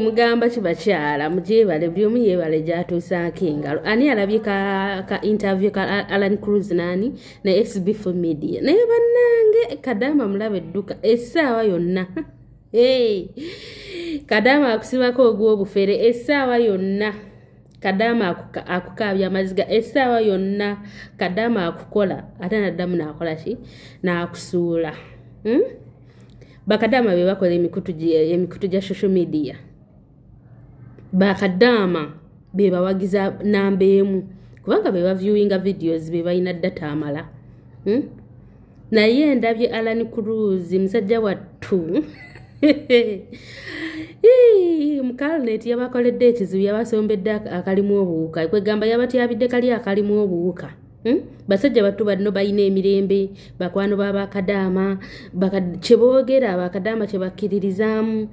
mugamba kibakyala mujebale buli omu yebale gyatuusaako engalo ani alabye ka intervie ka alan cruz naani ne sb for media naye bannange kadama mulaba edduka essaawa yonna kadama akusibako ogwobufere essaawa yonna kadama akukaabya amaziga essaawa yonna kadama akukola ate naddamu nakolaki naakusuula hmm? bakadama be bakola emikutu gya social media bakadaama bebawagiza namba emu kubanga bebaviewinga videos bebalina data amala hmm? naye ndabye alan cruz musajja wattu mukalnet yabakoledde ekizibu yabasombedde akalimu obuwuka kwegamba yabatyabidde kali akalimu obuwuka Hmm? basajja bato banno balina emirembe bakwano babakadaama kyeboogera abakadaama kyebakkiririzaamu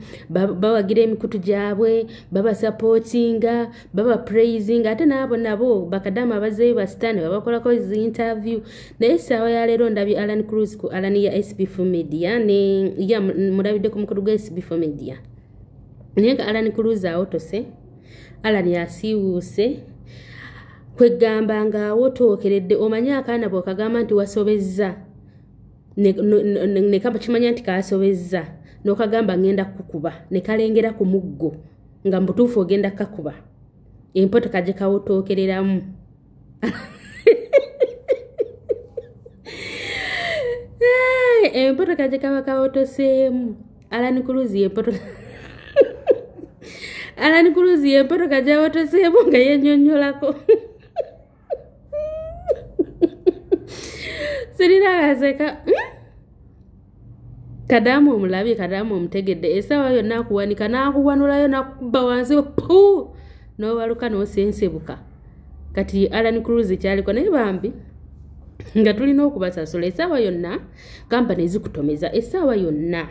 bawagira emikutu gyabwe babasapootinga babapurayizinga ate naabo nabo bakadaama abazeeyo basitane babakolako zinterview naye essaawa ya leero ndabye alan cruise ku alan ya sbf media ne ya mulabidde ku mukutu gwa sbf media naye nga alan cruise awotose alan yasiiwuuse kweggamba ngaawo tookeredde omanyi akaana bwekagamba nti wasobezza nekimanya nti kasobezza nokagamba ngenda kukuba nekalengera ku muggo nga mubutuufu ogenda kakuba empotoka gye kawotookereramu empotoka gye kaba kawotoseemu alanikuluzi yempotoka alanikuluzi yempotoka gyawotoseemu nga yenyonyolako siriraba aseka hmm? kadamu omulabye kadamu omutegedde esawa yonna akuwanika nakuwanulayo nakuba wansi pu nobaluka nosensebuka kati alan cruise kyaliko naye bambi nga tulina okubasasula esaawa yonna kampani ezikutomeza esaawa yonna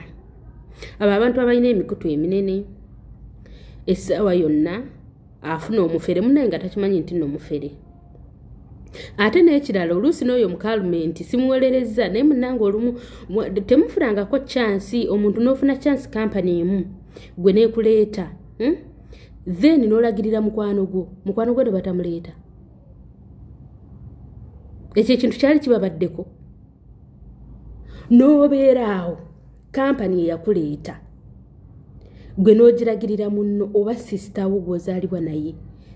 abo abantu abalina emikutu eminene esaawa yonna afuna omufere munaye nga takimanyi nti nomufere ate n'ekirala oluusi n'oyo mukalumenti simuwolereza naye munanga olumu temufunangako chansi omuntu n'ofuna chansi kampany emu gwe neekuleeta hmm? then n'olagirira mukwano gwo mukwano gwo ne batamuleeta ekyo ekintu kyali kibabaddeko n'obeera awo kampany eyakuleeta gwe n'ogiragirira munno oba sisitawo gwozaalibwa naye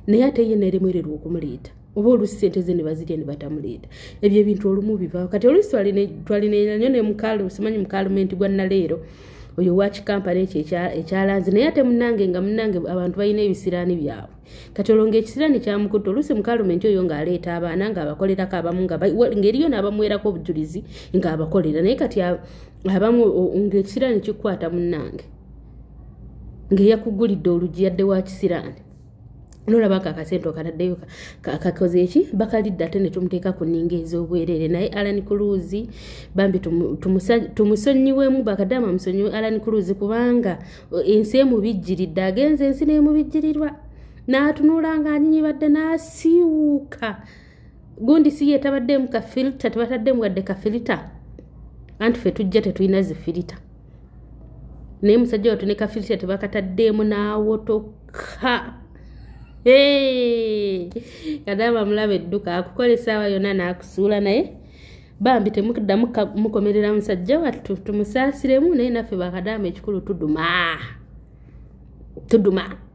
naye ate ye neeremwererwa okumuleeta oba olusi sente ze nebazirya nebatamuleeta ebyo ebintu olumu bibao kati olusi twalinanyo nesimanyi mukalumenti gwannaleero oyo wakikampani ekyo ekyalanze naye ate munange nga munange abantu balina ebisiraani byabwe kati olwo ngaekisiraani kyamukutta oluusi mukalumenti oyo ng'aleeta abaana ngaabakolerako abamu ngaeriyo naabamuwerako obujulizi ngaabakolera naye kati abamu ngaekisiraani kikukwata munange ngaeyakugulidde olugi yadde wakisiraani nolabako akasente okanaddeyo kakoze eki bakalidde ate ne tumuteeka ku nninga ez'obwereere naye alan kuluzi bambi tumusonyiwemu bakadama musonyiwe alan kuluzi kubanga ensi emubijjiridde agenza ensi neemubijjirirwa n'atunula nga anyinyibadde n'asiiwuuka gundi si ye tabaddemu kafirita tebataddemu wadde kafirita anti fe tujja tetulina zifirita naye musajja watu ne kafirita tebakataddeemu n'awotoka kadamu amulaba edduka akukola esaawa yonna n'akusuula naye bambi temukomerera musajja wattu tumusaasiremu naye naffe bakadamu ekikulu tuduma tuduma